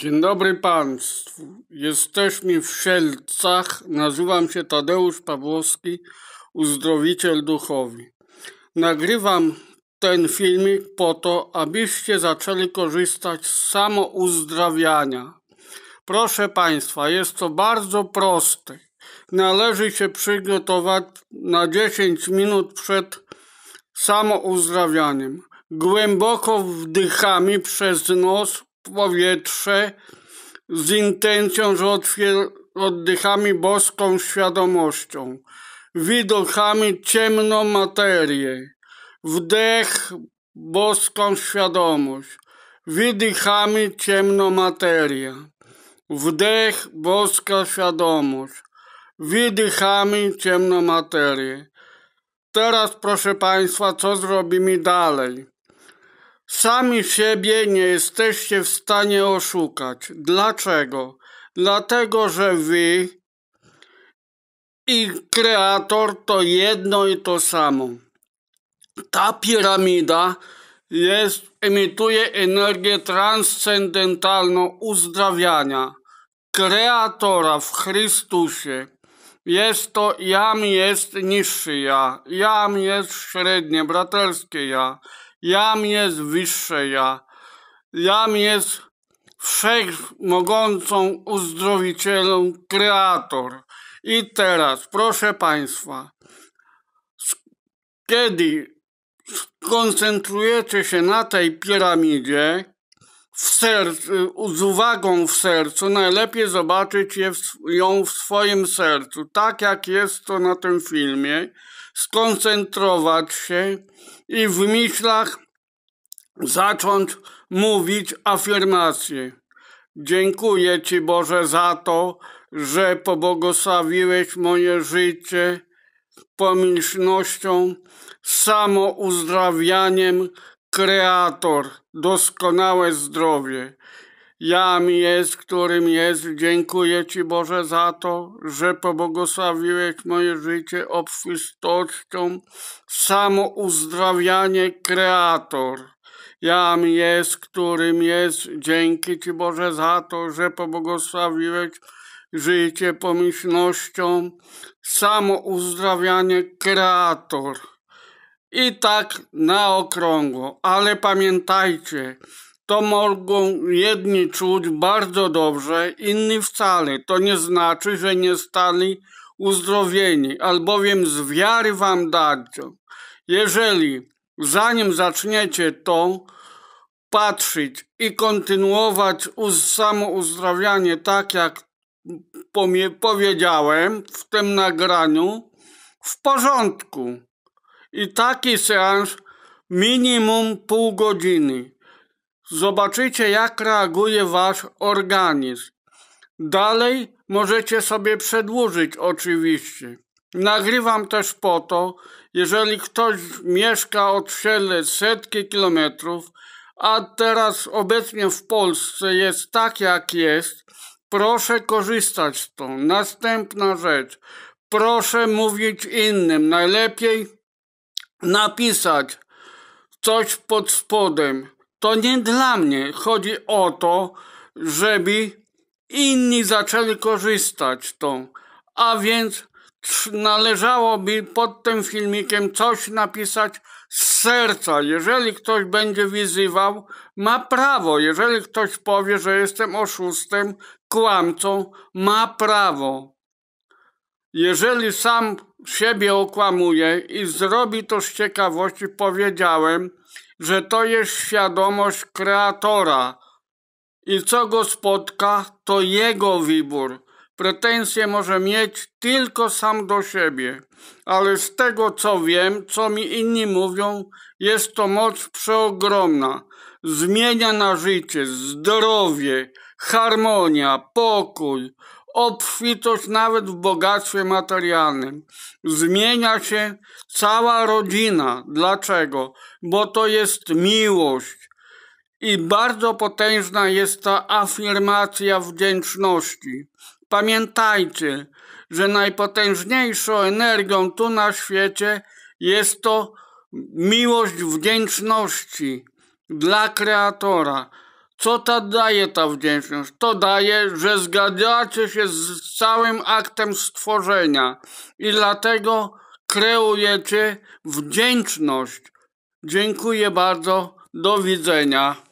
Dzień dobry Państwu. Jesteśmy w Szelcach. Nazywam się Tadeusz Pawłowski, uzdrowiciel duchowy. Nagrywam ten filmik po to, abyście zaczęli korzystać z samouzdrawiania. Proszę Państwa, jest to bardzo proste. Należy się przygotować na 10 minut przed samouzdrawianiem. Głęboko wdychami przez nos powietrze z intencją, że oddychamy boską świadomością, widochamy ciemną materię, wdech boską świadomość, wydychamy ciemną materię, wdech boska świadomość, wydychamy ciemną materię. Teraz proszę Państwa, co zrobimy dalej? Sami siebie nie jesteście w stanie oszukać. Dlaczego? Dlatego, że wy i kreator to jedno i to samo. Ta piramida jest, emituje energię transcendentalną uzdrawiania kreatora w Chrystusie. Jest to jam jest niższy ja, jam jest średnie, braterskie ja. Jam jest wyższe ja. Jam jest wszechmogącą uzdrowicielą kreator. I teraz, proszę Państwa, kiedy skoncentrujecie się na tej piramidzie, sercu, y, z uwagą w sercu, najlepiej zobaczyć je w, ją w swoim sercu, tak jak jest to na tym filmie, skoncentrować się i w myślach zacząć mówić afirmacje. Dziękuję Ci Boże za to, że pobłogosławiłeś moje życie pomyślnością, samouzdrawianiem, Kreator, doskonałe zdrowie. Jam jest, którym jest. Dziękuję Ci Boże za to, że pobłogosławiłeś moje życie obfistością. Samo uzdrawianie Kreator. Jam jest, którym jest. Dzięki Ci Boże za to, że pobłogosławiłeś życie pomyślnością. Samo uzdrawianie Kreator. I tak na okrągło, ale pamiętajcie, to mogą jedni czuć bardzo dobrze, inni wcale. To nie znaczy, że nie stali uzdrowieni, albowiem z wiary wam dadzą. Jeżeli zanim zaczniecie to patrzeć i kontynuować samouzdrawianie tak jak powiedziałem w tym nagraniu, w porządku i taki seans minimum pół godziny. Zobaczycie, jak reaguje wasz organizm. Dalej możecie sobie przedłużyć oczywiście. Nagrywam też po to, jeżeli ktoś mieszka od siebie setki kilometrów, a teraz obecnie w Polsce jest tak jak jest, proszę korzystać z to. Następna rzecz. Proszę mówić innym. Najlepiej napisać coś pod spodem. To nie dla mnie. Chodzi o to, żeby inni zaczęli korzystać tą. A więc należałoby pod tym filmikiem coś napisać z serca. Jeżeli ktoś będzie wizywał ma prawo. Jeżeli ktoś powie, że jestem oszustem, kłamcą, ma prawo. Jeżeli sam siebie okłamuje i zrobi to z ciekawości, powiedziałem, że to jest świadomość kreatora i co go spotka, to jego wybór. Pretensje może mieć tylko sam do siebie, ale z tego co wiem, co mi inni mówią, jest to moc przeogromna. Zmienia na życie, zdrowie, harmonia, pokój, obfitość nawet w bogactwie materialnym. Zmienia się cała rodzina. Dlaczego? Bo to jest miłość. I bardzo potężna jest ta afirmacja wdzięczności. Pamiętajcie, że najpotężniejszą energią tu na świecie jest to miłość wdzięczności dla Kreatora. Co ta daje ta wdzięczność? To daje, że zgadzacie się z całym aktem stworzenia i dlatego kreujecie wdzięczność. Dziękuję bardzo. Do widzenia.